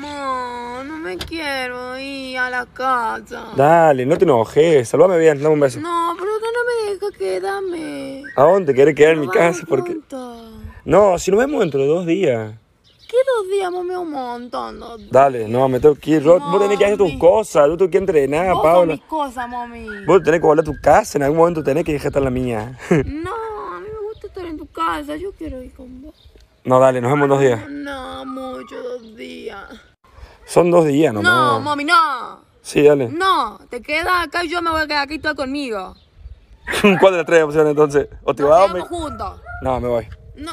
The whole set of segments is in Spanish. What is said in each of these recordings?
No, no me quiero ir a la casa. Dale, no te enojes. Salvame bien, dame un beso. No, pero no me deja quedarme. ¿A dónde quieres quedar en mi casa? Porque... No, si nos vemos dentro de dos días. ¿Qué dos días, mami? Un montón. Dos Dale, no, me tengo que ir. Vos, tenés que hacer tus cosas. tú tengo que entrenar, Paula. No mis cosas, mami. Vos tenés que volver a tu casa. En algún momento tenés que dejar estar la mía. no, a mí me gusta estar en tu casa. Yo quiero ir con vos. No, dale, nos vemos dos días. No, mucho, dos días. Son dos días nomás. No, mami, no. Sí, dale. No, te quedas acá y yo me voy a quedar aquí todo conmigo. ¿Cuál de las tres opciones entonces? ¿O te vas o me... juntos. No, me voy. No.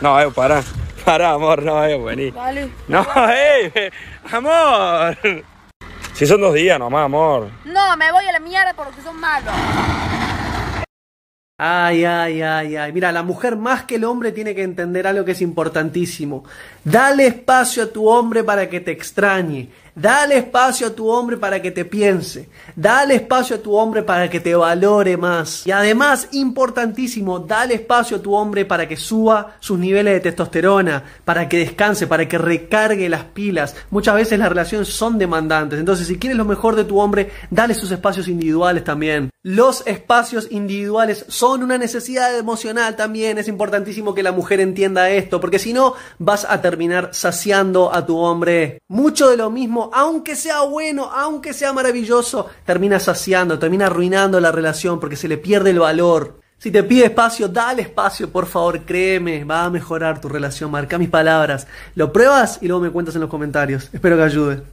No, eh, pará. Para, amor, no, eh, vení. Dale. No, eh, amor. Si son dos días nomás, amor. No, me voy a la mierda porque son malos. Ay, ay, ay, ay. Mira, la mujer más que el hombre tiene que entender algo que es importantísimo. Dale espacio a tu hombre para que te extrañe. Dale espacio a tu hombre para que te piense. Dale espacio a tu hombre para que te valore más. Y además, importantísimo, dale espacio a tu hombre para que suba sus niveles de testosterona, para que descanse, para que recargue las pilas. Muchas veces las relaciones son demandantes. Entonces, si quieres lo mejor de tu hombre, dale sus espacios individuales también. Los espacios individuales son una necesidad emocional también. Es importantísimo que la mujer entienda esto, porque si no, vas a terminar saciando a tu hombre. Mucho de lo mismo aunque sea bueno, aunque sea maravilloso, termina saciando, termina arruinando la relación porque se le pierde el valor. Si te pide espacio, dale espacio, por favor, créeme, va a mejorar tu relación, marca mis palabras. Lo pruebas y luego me cuentas en los comentarios. Espero que ayude.